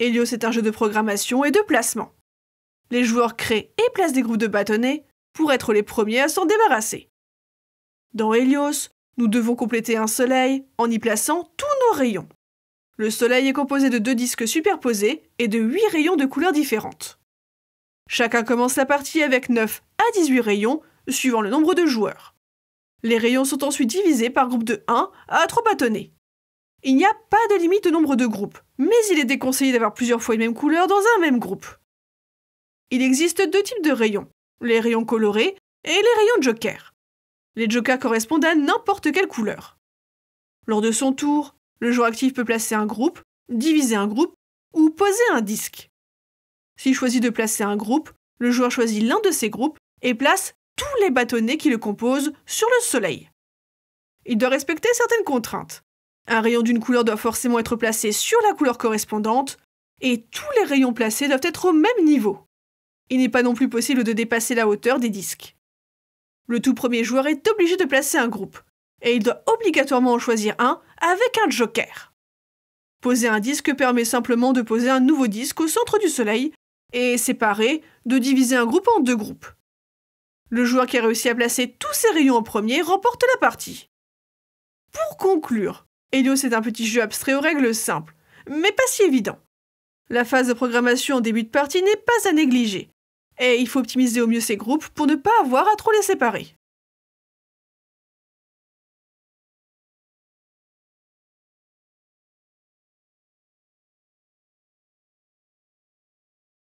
Helios est un jeu de programmation et de placement. Les joueurs créent et placent des groupes de bâtonnets pour être les premiers à s'en débarrasser. Dans Helios, nous devons compléter un soleil en y plaçant tous nos rayons. Le soleil est composé de deux disques superposés et de 8 rayons de couleurs différentes. Chacun commence la partie avec 9 à 18 rayons, suivant le nombre de joueurs. Les rayons sont ensuite divisés par groupes de 1 à 3 bâtonnets. Il n'y a pas de limite au nombre de groupes, mais il est déconseillé d'avoir plusieurs fois les même couleur dans un même groupe. Il existe deux types de rayons, les rayons colorés et les rayons jokers. Les jokers correspondent à n'importe quelle couleur. Lors de son tour, le joueur actif peut placer un groupe, diviser un groupe ou poser un disque. S'il choisit de placer un groupe, le joueur choisit l'un de ces groupes et place tous les bâtonnets qui le composent sur le soleil. Il doit respecter certaines contraintes. Un rayon d'une couleur doit forcément être placé sur la couleur correspondante, et tous les rayons placés doivent être au même niveau. Il n'est pas non plus possible de dépasser la hauteur des disques. Le tout premier joueur est obligé de placer un groupe, et il doit obligatoirement en choisir un avec un joker. Poser un disque permet simplement de poser un nouveau disque au centre du Soleil et, séparé, de diviser un groupe en deux groupes. Le joueur qui a réussi à placer tous ses rayons en premier remporte la partie. Pour conclure, Helios c'est un petit jeu abstrait aux règles simples, mais pas si évident. La phase de programmation en début de partie n'est pas à négliger, et il faut optimiser au mieux ses groupes pour ne pas avoir à trop les séparer.